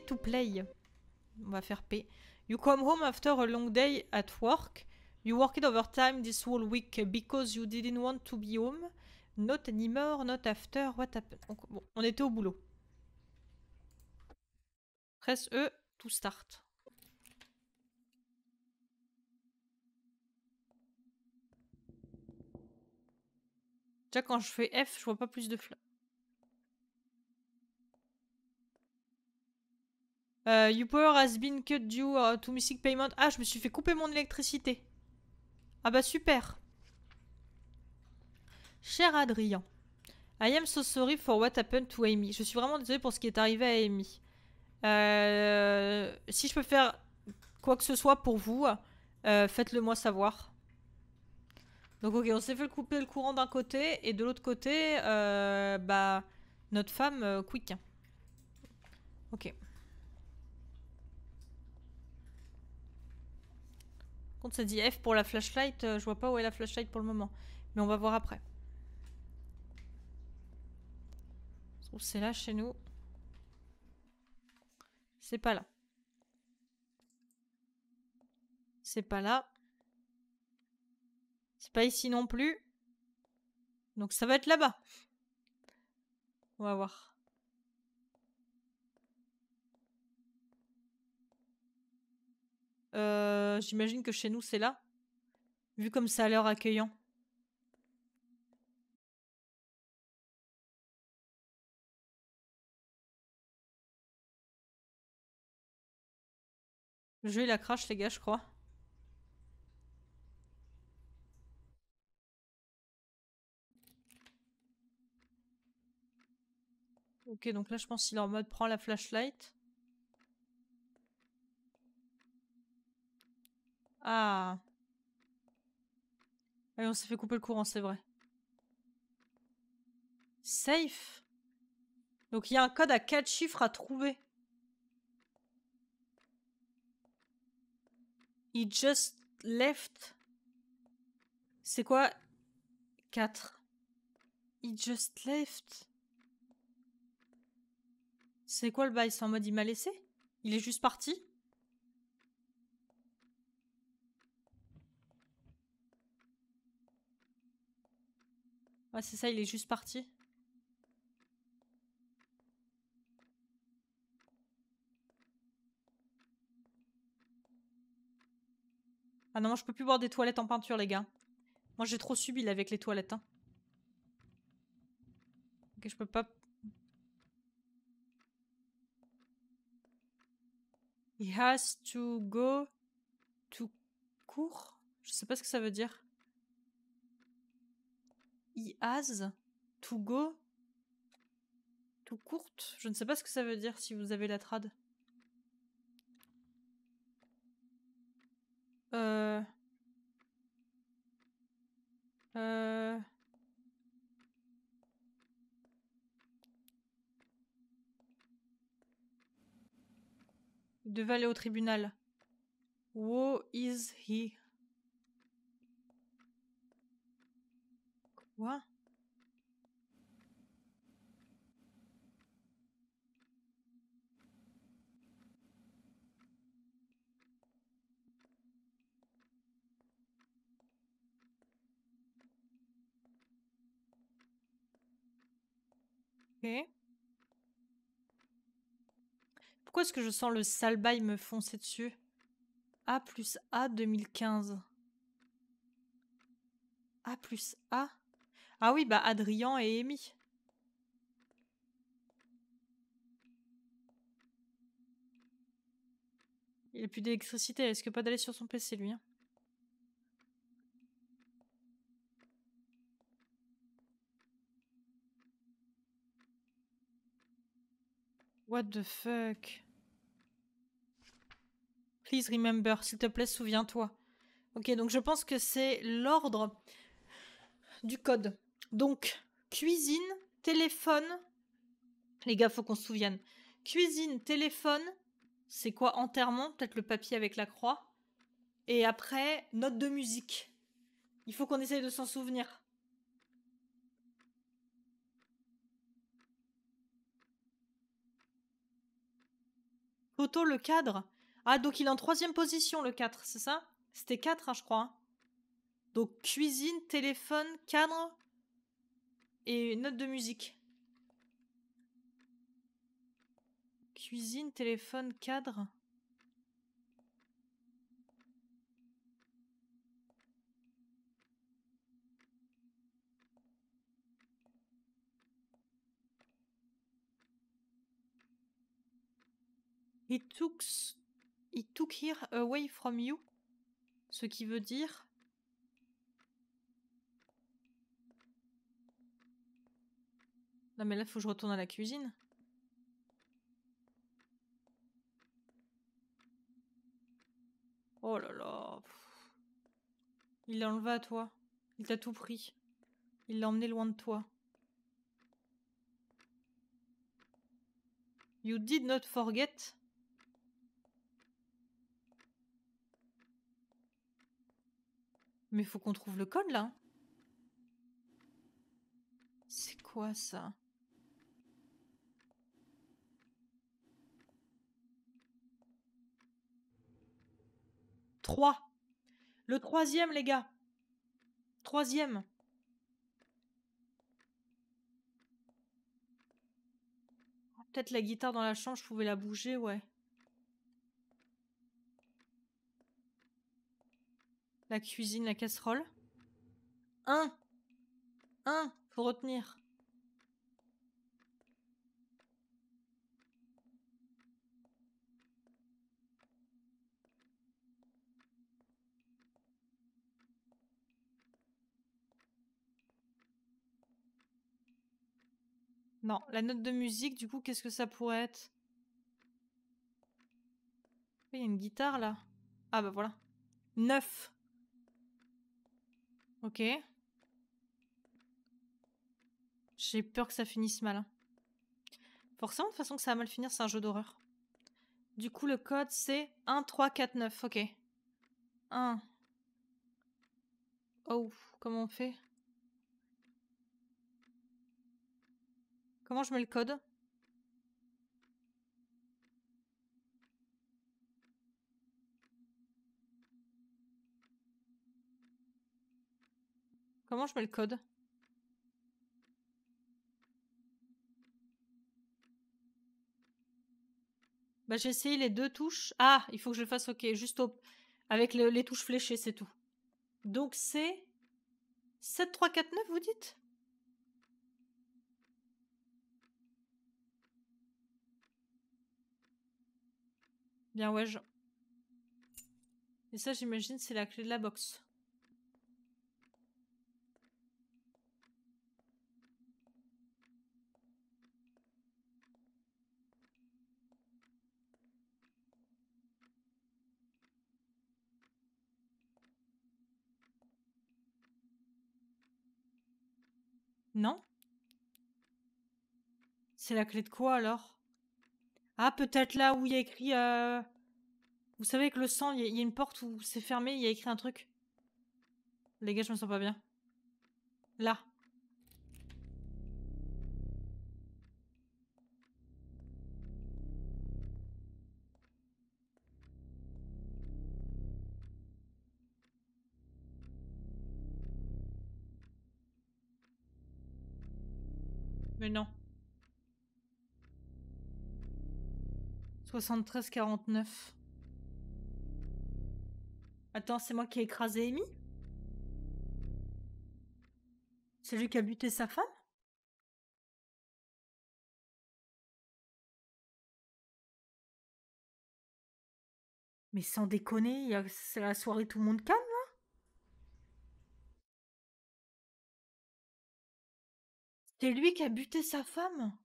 to play. On va faire P. You come home after a long day at work. You worked overtime this whole week because you didn't want to be home. Not anymore, not after, what happened. on était au boulot. Presse E to start. Déjà quand je fais F, je vois pas plus de fleurs. Euh, has been cut due euh, to music payment. Ah, je me suis fait couper mon électricité. Ah bah super. Cher Adrien, I am so sorry for what happened to Amy. Je suis vraiment désolée pour ce qui est arrivé à Amy. Euh, si je peux faire quoi que ce soit pour vous, euh, faites-le moi savoir. Donc ok, on s'est fait couper le courant d'un côté et de l'autre côté, euh, bah notre femme quick. Ok. ça dit F pour la flashlight. Euh, je vois pas où est la flashlight pour le moment. Mais on va voir après. Oh, c'est là chez nous. C'est pas là. C'est pas là. C'est pas ici non plus. Donc ça va être là-bas. On va voir. Euh, j'imagine que chez nous, c'est là. Vu comme ça a l'air accueillant. Le jeu, il a crash, les gars, je crois. Ok, donc là, je pense qu'il est en mode prend la flashlight. Ah. on s'est fait couper le courant, c'est vrai. Safe. Donc il y a un code à 4 chiffres à trouver. He just left. C'est quoi 4. He just left. C'est quoi le bail C'est en mode il m'a laissé Il est juste parti Ah, c'est ça, il est juste parti. Ah non, moi je peux plus boire des toilettes en peinture, les gars. Moi j'ai trop subi là, avec les toilettes. Hein. Ok, je peux pas. He has to go to court. Je sais pas ce que ça veut dire he has to go tout courte. Je ne sais pas ce que ça veut dire si vous avez la trad. Euh... Euh... devait au tribunal. Wo is he? Pourquoi est-ce que je sens le sale bail me foncer dessus A plus A 2015. A plus A ah oui, bah Adrien et Amy. Il n'a plus d'électricité, est-ce que pas d'aller sur son PC lui hein. What the fuck Please remember, s'il te plaît, souviens-toi. Ok, donc je pense que c'est l'ordre du code. Donc, cuisine, téléphone. Les gars, faut qu'on se souvienne. Cuisine, téléphone. C'est quoi enterrement Peut-être le papier avec la croix. Et après, note de musique. Il faut qu'on essaye de s'en souvenir. Photo, le cadre. Ah, donc il est en troisième position, le 4, c'est ça C'était 4, hein, je crois. Donc cuisine, téléphone, cadre, et une note de musique. Cuisine, téléphone, cadre. He took, he took here away from you. Ce qui veut dire Non mais là, faut que je retourne à la cuisine. Oh là là. Il l'a enlevé à toi. Il t'a tout pris. Il l'a emmené loin de toi. You did not forget. Mais faut qu'on trouve le code là. C'est quoi ça 3. Le troisième, les gars. Troisième. Peut-être la guitare dans la chambre, je pouvais la bouger, ouais. La cuisine, la casserole. 1. 1. Faut retenir. Non, la note de musique, du coup, qu'est-ce que ça pourrait être Il y a une guitare là. Ah bah voilà. 9. Ok. J'ai peur que ça finisse mal. Hein. Forcément, de façon que ça va mal finir, c'est un jeu d'horreur. Du coup, le code, c'est 1, 3, 4, 9. Ok. 1. Oh, comment on fait Comment je mets le code Comment je mets le code Bah j'ai essayé les deux touches. Ah, il faut que je le fasse OK, juste au... avec les touches fléchées, c'est tout. Donc c'est 7, 3, 4, 9, vous dites Bien ouais. Et ça, j'imagine, c'est la clé de la box. Non C'est la clé de quoi alors ah, peut-être là où il y a écrit. Euh, vous savez, que le sang, il y, y, a une porte où c'est fermé, il y a écrit un truc. Les gars, je me sens pas bien. Là. Mais non. 73-49. Attends, c'est moi qui ai écrasé Amy C'est lui qui a buté sa femme Mais sans déconner, a... c'est la soirée tout le monde calme là C'est lui qui a buté sa femme